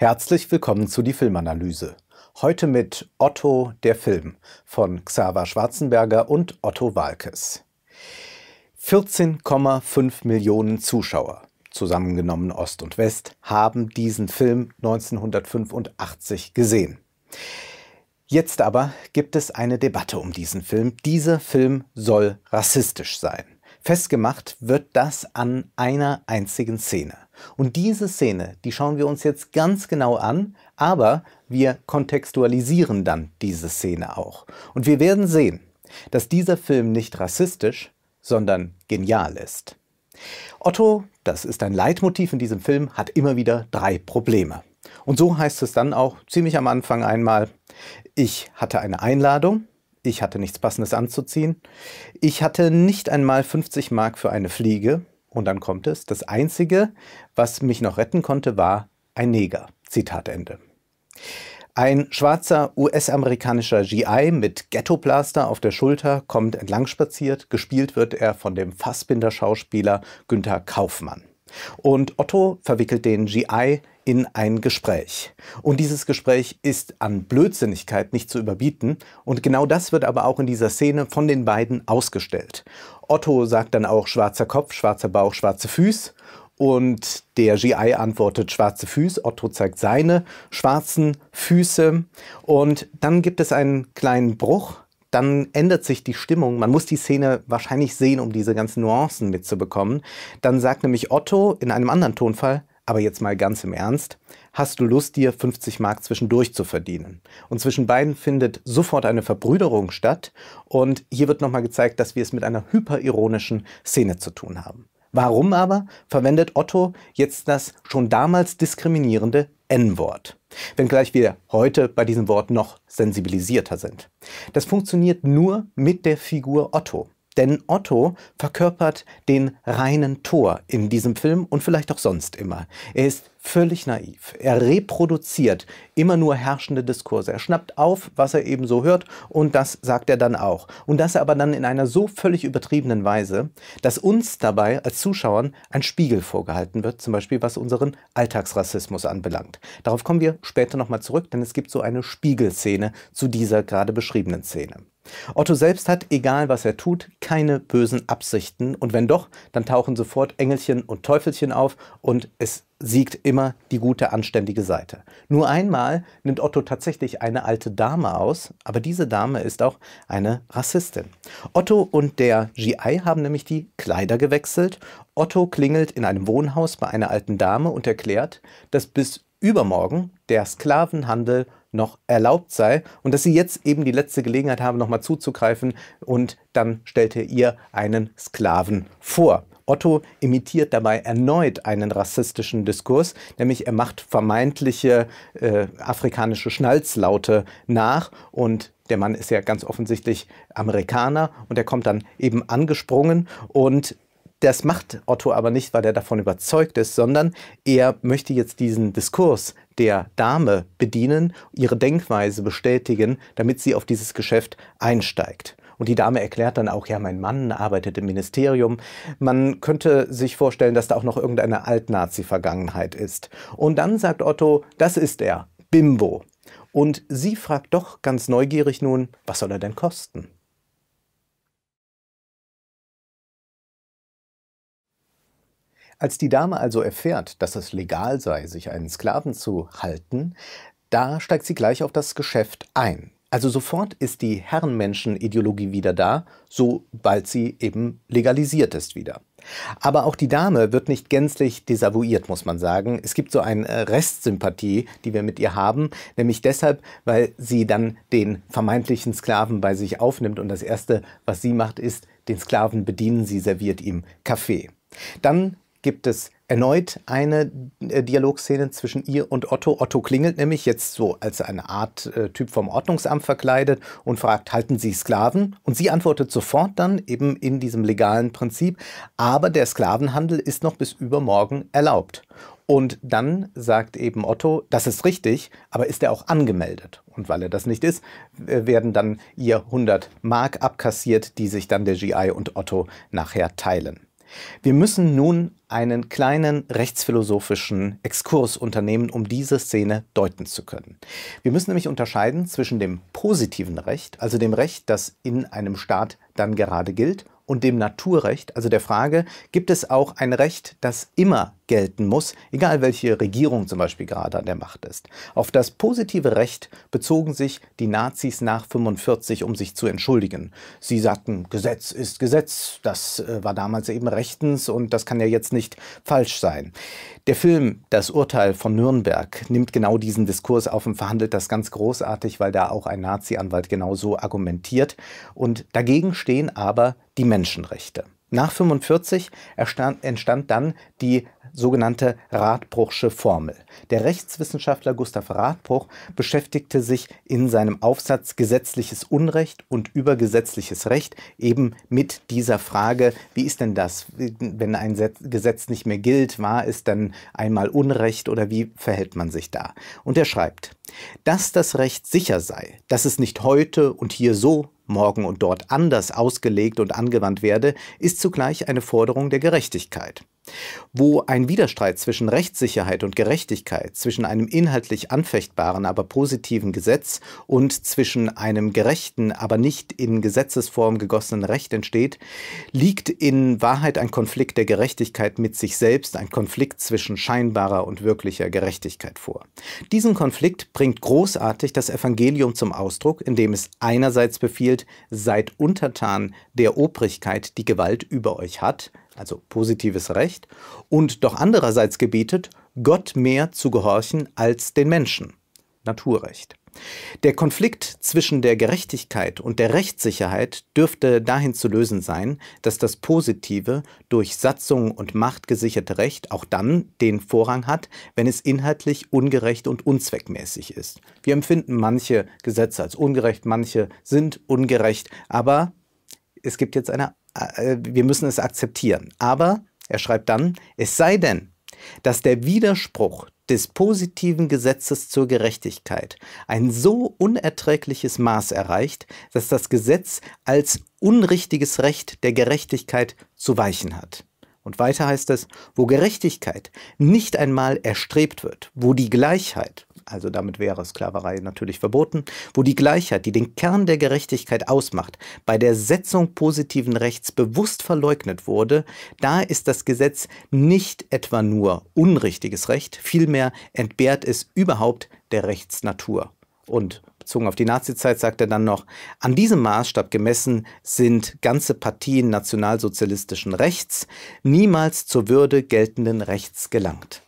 Herzlich willkommen zu die Filmanalyse. Heute mit Otto der Film von Xaver Schwarzenberger und Otto Walkes. 14,5 Millionen Zuschauer, zusammengenommen Ost und West, haben diesen Film 1985 gesehen. Jetzt aber gibt es eine Debatte um diesen Film. Dieser Film soll rassistisch sein. Festgemacht wird das an einer einzigen Szene. Und diese Szene, die schauen wir uns jetzt ganz genau an, aber wir kontextualisieren dann diese Szene auch. Und wir werden sehen, dass dieser Film nicht rassistisch, sondern genial ist. Otto, das ist ein Leitmotiv in diesem Film, hat immer wieder drei Probleme. Und so heißt es dann auch ziemlich am Anfang einmal, ich hatte eine Einladung, ich hatte nichts Passendes anzuziehen, ich hatte nicht einmal 50 Mark für eine Fliege, und dann kommt es, das Einzige, was mich noch retten konnte, war ein Neger. Zitat Ende. Ein schwarzer US-amerikanischer GI mit Ghetto-Plaster auf der Schulter kommt entlang spaziert. Gespielt wird er von dem Fassbinder-Schauspieler Günther Kaufmann. Und Otto verwickelt den GI in ein Gespräch. Und dieses Gespräch ist an Blödsinnigkeit nicht zu überbieten. Und genau das wird aber auch in dieser Szene von den beiden ausgestellt. Otto sagt dann auch schwarzer Kopf, schwarzer Bauch, schwarze Füße. Und der GI antwortet schwarze Füße. Otto zeigt seine schwarzen Füße. Und dann gibt es einen kleinen Bruch dann ändert sich die Stimmung. Man muss die Szene wahrscheinlich sehen, um diese ganzen Nuancen mitzubekommen. Dann sagt nämlich Otto in einem anderen Tonfall, aber jetzt mal ganz im Ernst, hast du Lust, dir 50 Mark zwischendurch zu verdienen? Und zwischen beiden findet sofort eine Verbrüderung statt. Und hier wird nochmal gezeigt, dass wir es mit einer hyperironischen Szene zu tun haben. Warum aber verwendet Otto jetzt das schon damals diskriminierende N-Wort? Wenngleich wir heute bei diesem Wort noch sensibilisierter sind. Das funktioniert nur mit der Figur Otto. Denn Otto verkörpert den reinen Tor in diesem Film und vielleicht auch sonst immer. Er ist völlig naiv. Er reproduziert immer nur herrschende Diskurse. Er schnappt auf, was er eben so hört und das sagt er dann auch. Und das aber dann in einer so völlig übertriebenen Weise, dass uns dabei als Zuschauern ein Spiegel vorgehalten wird, zum Beispiel was unseren Alltagsrassismus anbelangt. Darauf kommen wir später nochmal zurück, denn es gibt so eine Spiegelszene zu dieser gerade beschriebenen Szene. Otto selbst hat, egal was er tut, keine bösen Absichten und wenn doch, dann tauchen sofort Engelchen und Teufelchen auf und es siegt immer die gute, anständige Seite. Nur einmal nimmt Otto tatsächlich eine alte Dame aus, aber diese Dame ist auch eine Rassistin. Otto und der GI haben nämlich die Kleider gewechselt. Otto klingelt in einem Wohnhaus bei einer alten Dame und erklärt, dass bis übermorgen der Sklavenhandel noch erlaubt sei und dass sie jetzt eben die letzte Gelegenheit haben, nochmal zuzugreifen und dann stellte ihr einen Sklaven vor. Otto imitiert dabei erneut einen rassistischen Diskurs, nämlich er macht vermeintliche äh, afrikanische Schnalzlaute nach und der Mann ist ja ganz offensichtlich Amerikaner und er kommt dann eben angesprungen und das macht Otto aber nicht, weil er davon überzeugt ist, sondern er möchte jetzt diesen Diskurs der Dame bedienen, ihre Denkweise bestätigen, damit sie auf dieses Geschäft einsteigt. Und die Dame erklärt dann auch, ja, mein Mann arbeitet im Ministerium. Man könnte sich vorstellen, dass da auch noch irgendeine Altnazi-Vergangenheit ist. Und dann sagt Otto, das ist er, Bimbo. Und sie fragt doch ganz neugierig nun, was soll er denn kosten? Als die Dame also erfährt, dass es legal sei, sich einen Sklaven zu halten, da steigt sie gleich auf das Geschäft ein. Also sofort ist die Herrenmenschen-Ideologie wieder da, sobald sie eben legalisiert ist wieder. Aber auch die Dame wird nicht gänzlich desavouiert, muss man sagen. Es gibt so eine Restsympathie, die wir mit ihr haben, nämlich deshalb, weil sie dann den vermeintlichen Sklaven bei sich aufnimmt und das Erste, was sie macht, ist, den Sklaven bedienen sie, serviert ihm Kaffee. Dann gibt es erneut eine äh, Dialogszene zwischen ihr und Otto. Otto klingelt nämlich jetzt so als eine Art äh, Typ vom Ordnungsamt verkleidet und fragt, halten Sie Sklaven? Und sie antwortet sofort dann eben in diesem legalen Prinzip, aber der Sklavenhandel ist noch bis übermorgen erlaubt. Und dann sagt eben Otto, das ist richtig, aber ist er auch angemeldet? Und weil er das nicht ist, werden dann ihr 100 Mark abkassiert, die sich dann der GI und Otto nachher teilen. Wir müssen nun einen kleinen rechtsphilosophischen Exkurs unternehmen, um diese Szene deuten zu können. Wir müssen nämlich unterscheiden zwischen dem positiven Recht, also dem Recht, das in einem Staat dann gerade gilt, und dem Naturrecht, also der Frage, gibt es auch ein Recht, das immer gelten muss, egal welche Regierung zum Beispiel gerade an der Macht ist. Auf das positive Recht bezogen sich die Nazis nach 45, um sich zu entschuldigen. Sie sagten, Gesetz ist Gesetz, das äh, war damals eben rechtens und das kann ja jetzt nicht falsch sein. Der Film Das Urteil von Nürnberg nimmt genau diesen Diskurs auf und verhandelt das ganz großartig, weil da auch ein Nazi-Anwalt genau so argumentiert. Und dagegen stehen aber die Menschenrechte. Nach 45 entstand dann die sogenannte Radbruchsche Formel. Der Rechtswissenschaftler Gustav Radbruch beschäftigte sich in seinem Aufsatz Gesetzliches Unrecht und übergesetzliches Recht eben mit dieser Frage, wie ist denn das, wenn ein Gesetz nicht mehr gilt, war es dann einmal Unrecht oder wie verhält man sich da? Und er schreibt, dass das Recht sicher sei, dass es nicht heute und hier so, morgen und dort anders ausgelegt und angewandt werde, ist zugleich eine Forderung der Gerechtigkeit. Wo ein Widerstreit zwischen Rechtssicherheit und Gerechtigkeit, zwischen einem inhaltlich anfechtbaren, aber positiven Gesetz und zwischen einem gerechten, aber nicht in Gesetzesform gegossenen Recht entsteht, liegt in Wahrheit ein Konflikt der Gerechtigkeit mit sich selbst, ein Konflikt zwischen scheinbarer und wirklicher Gerechtigkeit vor. Diesen Konflikt bringt großartig das Evangelium zum Ausdruck, indem es einerseits befiehlt, seid untertan der Obrigkeit, die Gewalt über euch hat, also positives Recht, und doch andererseits gebietet, Gott mehr zu gehorchen als den Menschen, Naturrecht. Der Konflikt zwischen der Gerechtigkeit und der Rechtssicherheit dürfte dahin zu lösen sein, dass das positive, durch Satzung und Macht gesicherte Recht auch dann den Vorrang hat, wenn es inhaltlich ungerecht und unzweckmäßig ist. Wir empfinden manche Gesetze als ungerecht, manche sind ungerecht, aber es gibt jetzt eine äh, wir müssen es akzeptieren. Aber er schreibt dann, es sei denn, dass der Widerspruch des positiven Gesetzes zur Gerechtigkeit ein so unerträgliches Maß erreicht, dass das Gesetz als unrichtiges Recht der Gerechtigkeit zu weichen hat. Und weiter heißt es, wo Gerechtigkeit nicht einmal erstrebt wird, wo die Gleichheit, also damit wäre Sklaverei natürlich verboten, wo die Gleichheit, die den Kern der Gerechtigkeit ausmacht, bei der Setzung positiven Rechts bewusst verleugnet wurde, da ist das Gesetz nicht etwa nur unrichtiges Recht, vielmehr entbehrt es überhaupt der Rechtsnatur. Und bezogen auf die Nazizeit sagt er dann noch, an diesem Maßstab gemessen sind ganze Partien nationalsozialistischen Rechts niemals zur Würde geltenden Rechts gelangt.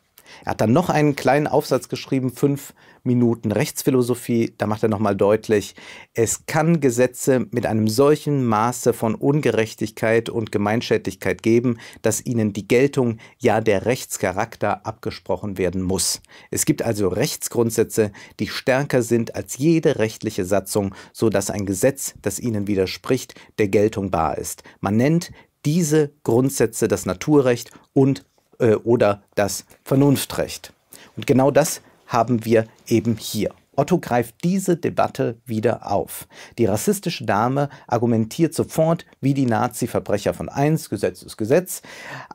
Er hat dann noch einen kleinen Aufsatz geschrieben, fünf Minuten Rechtsphilosophie. Da macht er nochmal deutlich, es kann Gesetze mit einem solchen Maße von Ungerechtigkeit und Gemeinschädlichkeit geben, dass ihnen die Geltung, ja der Rechtscharakter abgesprochen werden muss. Es gibt also Rechtsgrundsätze, die stärker sind als jede rechtliche Satzung, sodass ein Gesetz, das ihnen widerspricht, der Geltung bar ist. Man nennt diese Grundsätze das Naturrecht und äh, oder das Vernunftrecht. Und genau das haben wir eben hier. Otto greift diese Debatte wieder auf. Die rassistische Dame argumentiert sofort wie die Nazi-Verbrecher von 1, Gesetz ist Gesetz,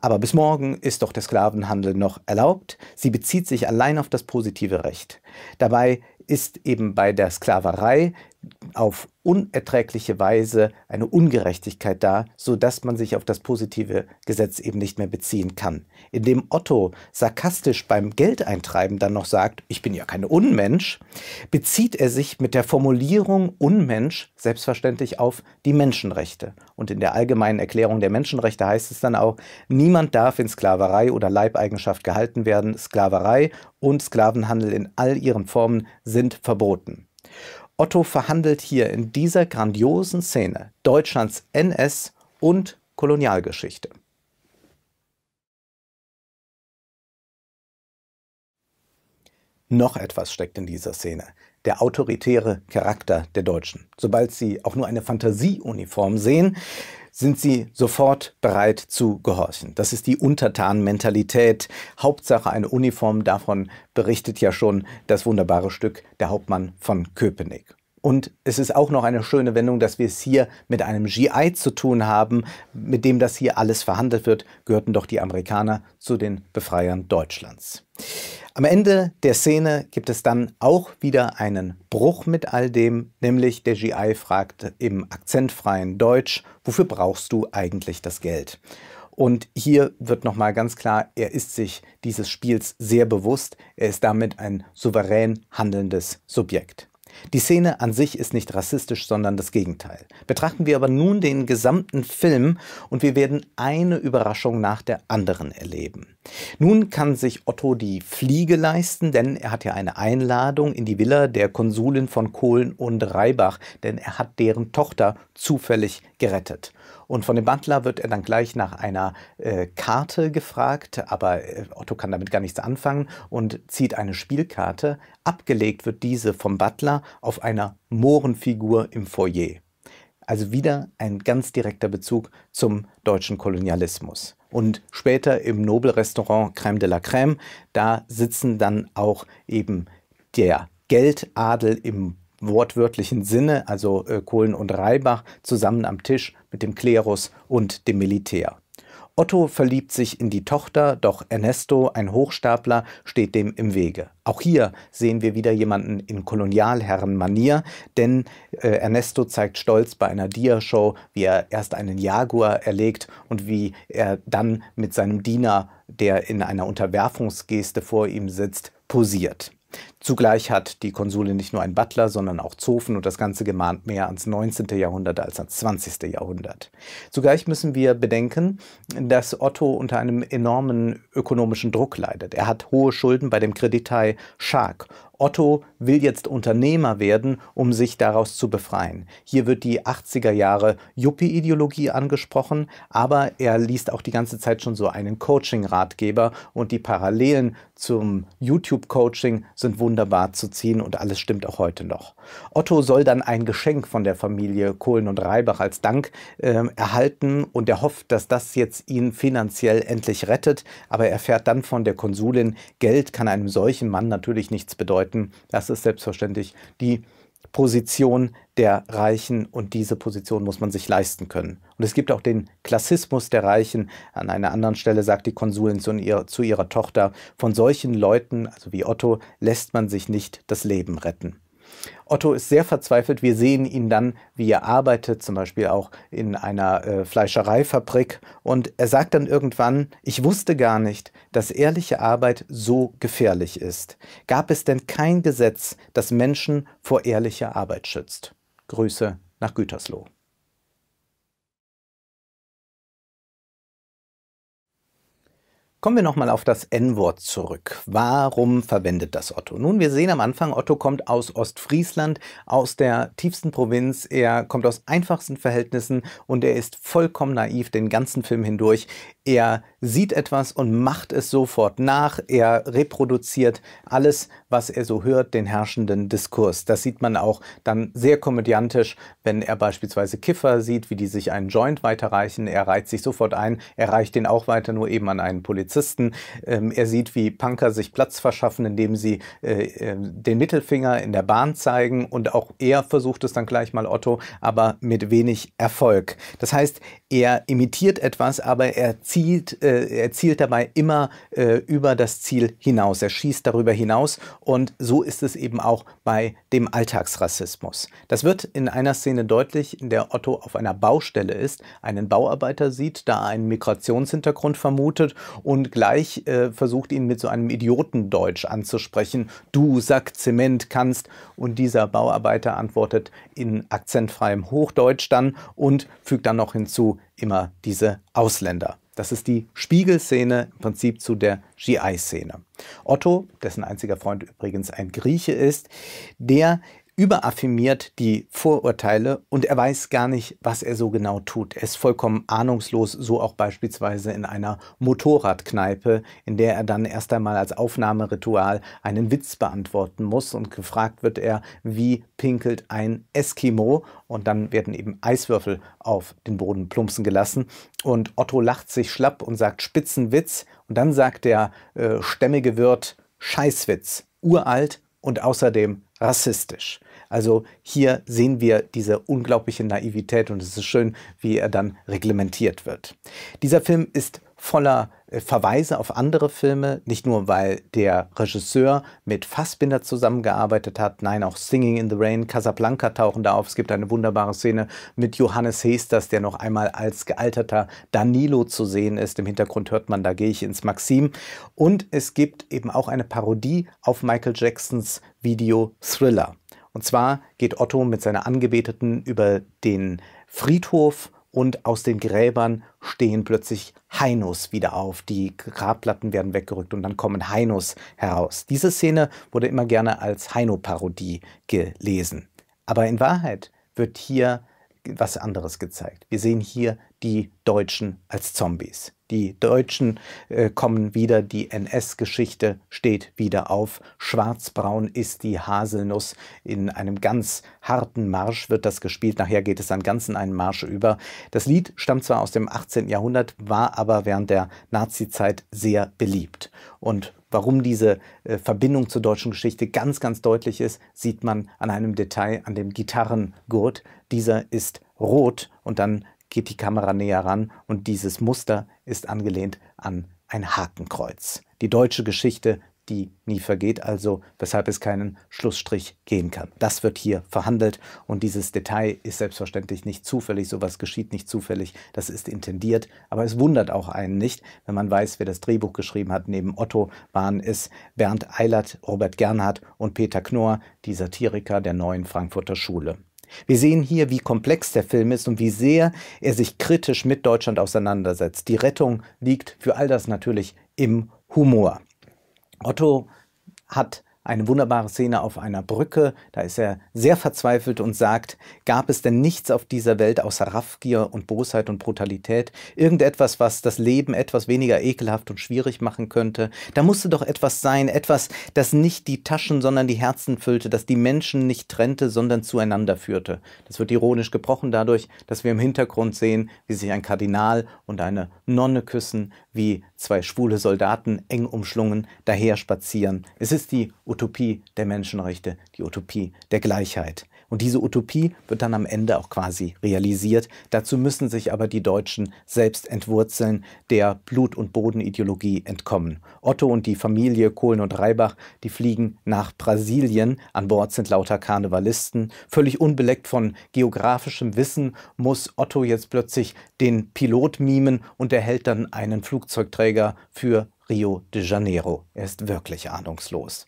aber bis morgen ist doch der Sklavenhandel noch erlaubt. Sie bezieht sich allein auf das positive Recht. Dabei ist eben bei der Sklaverei auf unerträgliche Weise eine Ungerechtigkeit dar, sodass man sich auf das positive Gesetz eben nicht mehr beziehen kann. Indem Otto sarkastisch beim Geldeintreiben dann noch sagt, ich bin ja kein Unmensch, bezieht er sich mit der Formulierung Unmensch selbstverständlich auf die Menschenrechte. Und in der allgemeinen Erklärung der Menschenrechte heißt es dann auch, niemand darf in Sklaverei oder Leibeigenschaft gehalten werden. Sklaverei und Sklavenhandel in all ihren Formen sind verboten. Otto verhandelt hier in dieser grandiosen Szene Deutschlands NS und Kolonialgeschichte. Noch etwas steckt in dieser Szene. Der autoritäre Charakter der Deutschen. Sobald sie auch nur eine Fantasieuniform sehen, sind sie sofort bereit zu gehorchen. Das ist die Untertanmentalität. Hauptsache eine Uniform, davon berichtet ja schon das wunderbare Stück Der Hauptmann von Köpenick. Und es ist auch noch eine schöne Wendung, dass wir es hier mit einem GI zu tun haben, mit dem das hier alles verhandelt wird, gehörten doch die Amerikaner zu den Befreiern Deutschlands. Am Ende der Szene gibt es dann auch wieder einen Bruch mit all dem, nämlich der GI fragt im akzentfreien Deutsch, wofür brauchst du eigentlich das Geld? Und hier wird nochmal ganz klar, er ist sich dieses Spiels sehr bewusst, er ist damit ein souverän handelndes Subjekt. Die Szene an sich ist nicht rassistisch, sondern das Gegenteil. Betrachten wir aber nun den gesamten Film und wir werden eine Überraschung nach der anderen erleben. Nun kann sich Otto die Fliege leisten, denn er hat ja eine Einladung in die Villa der Konsulin von Kohlen und Reibach, denn er hat deren Tochter zufällig gerettet. Und von dem Butler wird er dann gleich nach einer äh, Karte gefragt, aber äh, Otto kann damit gar nichts anfangen und zieht eine Spielkarte. Abgelegt wird diese vom Butler auf einer Mohrenfigur im Foyer. Also wieder ein ganz direkter Bezug zum deutschen Kolonialismus. Und später im Nobelrestaurant Crème de la Crème, da sitzen dann auch eben der Geldadel im wortwörtlichen Sinne, also äh, Kohlen und Reibach, zusammen am Tisch mit dem Klerus und dem Militär. Otto verliebt sich in die Tochter, doch Ernesto, ein Hochstapler, steht dem im Wege. Auch hier sehen wir wieder jemanden in Kolonialherrenmanier, denn äh, Ernesto zeigt stolz bei einer Dia-Show, wie er erst einen Jaguar erlegt und wie er dann mit seinem Diener, der in einer Unterwerfungsgeste vor ihm sitzt, posiert. Zugleich hat die Konsule nicht nur einen Butler, sondern auch Zofen und das Ganze gemahnt mehr ans 19. Jahrhundert als ans 20. Jahrhundert. Zugleich müssen wir bedenken, dass Otto unter einem enormen ökonomischen Druck leidet. Er hat hohe Schulden bei dem Kreditei Schark Otto will jetzt Unternehmer werden, um sich daraus zu befreien. Hier wird die 80er Jahre Yuppie-Ideologie angesprochen, aber er liest auch die ganze Zeit schon so einen Coaching-Ratgeber und die Parallelen zum YouTube-Coaching sind wunderbar wunderbar zu ziehen und alles stimmt auch heute noch. Otto soll dann ein Geschenk von der Familie Kohlen und Reibach als Dank äh, erhalten und er hofft, dass das jetzt ihn finanziell endlich rettet, aber er fährt dann von der Konsulin, Geld kann einem solchen Mann natürlich nichts bedeuten. Das ist selbstverständlich die Position der Reichen und diese Position muss man sich leisten können. Und es gibt auch den Klassismus der Reichen. An einer anderen Stelle sagt die Konsulin zu, ihr, zu ihrer Tochter, von solchen Leuten, also wie Otto, lässt man sich nicht das Leben retten. Otto ist sehr verzweifelt. Wir sehen ihn dann, wie er arbeitet, zum Beispiel auch in einer äh, Fleischereifabrik. Und er sagt dann irgendwann, ich wusste gar nicht, dass ehrliche Arbeit so gefährlich ist. Gab es denn kein Gesetz, das Menschen vor ehrlicher Arbeit schützt? Grüße nach Gütersloh. Kommen wir nochmal auf das N-Wort zurück. Warum verwendet das Otto? Nun, wir sehen am Anfang, Otto kommt aus Ostfriesland, aus der tiefsten Provinz. Er kommt aus einfachsten Verhältnissen und er ist vollkommen naiv den ganzen Film hindurch. Er sieht etwas und macht es sofort nach. Er reproduziert alles, was er so hört, den herrschenden Diskurs. Das sieht man auch dann sehr komödiantisch, wenn er beispielsweise Kiffer sieht, wie die sich einen Joint weiterreichen. Er reiht sich sofort ein, er reicht den auch weiter, nur eben an einen Polizisten. Polizisten. Ähm, er sieht, wie Punker sich Platz verschaffen, indem sie äh, ähm, den Mittelfinger in der Bahn zeigen. Und auch er versucht es dann gleich mal Otto, aber mit wenig Erfolg. Das heißt, er imitiert etwas, aber er zielt, äh, er zielt dabei immer äh, über das Ziel hinaus. Er schießt darüber hinaus. Und so ist es eben auch bei dem Alltagsrassismus. Das wird in einer Szene deutlich, in der Otto auf einer Baustelle ist, einen Bauarbeiter sieht, da einen Migrationshintergrund vermutet und und gleich äh, versucht ihn mit so einem Idiotendeutsch anzusprechen. Du Sack Zement kannst. Und dieser Bauarbeiter antwortet in akzentfreiem Hochdeutsch dann und fügt dann noch hinzu immer diese Ausländer. Das ist die Spiegelszene im Prinzip zu der GI-Szene. Otto, dessen einziger Freund übrigens ein Grieche ist, der überaffirmiert die Vorurteile und er weiß gar nicht, was er so genau tut. Er ist vollkommen ahnungslos, so auch beispielsweise in einer Motorradkneipe, in der er dann erst einmal als Aufnahmeritual einen Witz beantworten muss und gefragt wird er, wie pinkelt ein Eskimo und dann werden eben Eiswürfel auf den Boden plumpsen gelassen und Otto lacht sich schlapp und sagt Spitzenwitz und dann sagt der äh, stämmige Wirt Scheißwitz, uralt und außerdem rassistisch. Also hier sehen wir diese unglaubliche Naivität und es ist schön, wie er dann reglementiert wird. Dieser Film ist voller äh, Verweise auf andere Filme, nicht nur weil der Regisseur mit Fassbinder zusammengearbeitet hat, nein, auch Singing in the Rain, Casablanca tauchen da auf. Es gibt eine wunderbare Szene mit Johannes Hesters, der noch einmal als gealterter Danilo zu sehen ist. Im Hintergrund hört man, da gehe ich ins Maxim. Und es gibt eben auch eine Parodie auf Michael Jacksons Video Thriller. Und zwar geht Otto mit seiner Angebeteten über den Friedhof und aus den Gräbern stehen plötzlich Heinos wieder auf. Die Grabplatten werden weggerückt und dann kommen Heinos heraus. Diese Szene wurde immer gerne als Heino-Parodie gelesen. Aber in Wahrheit wird hier was anderes gezeigt. Wir sehen hier die Deutschen als Zombies. Die Deutschen äh, kommen wieder, die NS-Geschichte steht wieder auf. Schwarzbraun ist die Haselnuss. In einem ganz harten Marsch wird das gespielt. Nachher geht es dann ganz in einen Marsch über. Das Lied stammt zwar aus dem 18. Jahrhundert, war aber während der Nazi-Zeit sehr beliebt. Und warum diese äh, Verbindung zur deutschen Geschichte ganz, ganz deutlich ist, sieht man an einem Detail, an dem Gitarrengurt. Dieser ist rot und dann geht die Kamera näher ran und dieses Muster ist angelehnt an ein Hakenkreuz. Die deutsche Geschichte, die nie vergeht, also weshalb es keinen Schlussstrich geben kann. Das wird hier verhandelt und dieses Detail ist selbstverständlich nicht zufällig, sowas geschieht nicht zufällig, das ist intendiert, aber es wundert auch einen nicht, wenn man weiß, wer das Drehbuch geschrieben hat. Neben Otto waren es Bernd Eilert, Robert Gernhardt und Peter Knorr, die Satiriker der neuen Frankfurter Schule. Wir sehen hier, wie komplex der Film ist und wie sehr er sich kritisch mit Deutschland auseinandersetzt. Die Rettung liegt für all das natürlich im Humor. Otto hat eine wunderbare Szene auf einer Brücke, da ist er sehr verzweifelt und sagt, gab es denn nichts auf dieser Welt außer Raffgier und Bosheit und Brutalität, irgendetwas, was das Leben etwas weniger ekelhaft und schwierig machen könnte? Da musste doch etwas sein, etwas, das nicht die Taschen, sondern die Herzen füllte, das die Menschen nicht trennte, sondern zueinander führte. Das wird ironisch gebrochen dadurch, dass wir im Hintergrund sehen, wie sich ein Kardinal und eine Nonne küssen, wie zwei schwule Soldaten eng umschlungen daher spazieren. Es ist die Utopie der Menschenrechte, die Utopie der Gleichheit. Und diese Utopie wird dann am Ende auch quasi realisiert. Dazu müssen sich aber die Deutschen selbst entwurzeln, der Blut- und Bodenideologie entkommen. Otto und die Familie Kohlen und Reibach, die fliegen nach Brasilien. An Bord sind lauter Karnevalisten. Völlig unbeleckt von geografischem Wissen muss Otto jetzt plötzlich den Pilot mimen und erhält dann einen Flugzeugträger für Rio de Janeiro. Er ist wirklich ahnungslos.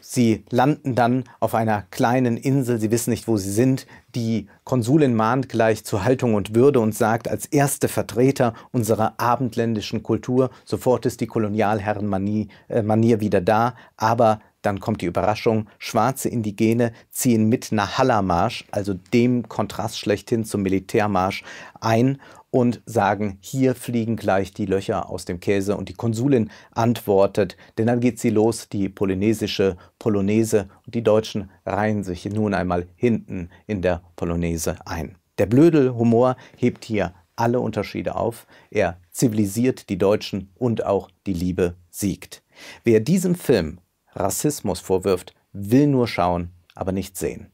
Sie landen dann auf einer kleinen Insel, sie wissen nicht, wo sie sind. Die Konsulin mahnt gleich zu Haltung und Würde und sagt, als erste Vertreter unserer abendländischen Kultur, sofort ist die Kolonialherrenmanier äh, wieder da, aber dann kommt die Überraschung, schwarze Indigene ziehen mit Nahalla-Marsch, also dem Kontrast schlechthin zum Militärmarsch, ein und sagen, hier fliegen gleich die Löcher aus dem Käse. Und die Konsulin antwortet, denn dann geht sie los, die polynesische Polonaise. Und die Deutschen reihen sich nun einmal hinten in der Polonaise ein. Der Blödelhumor hebt hier alle Unterschiede auf. Er zivilisiert die Deutschen und auch die Liebe siegt. Wer diesem Film Rassismus vorwirft, will nur schauen, aber nicht sehen.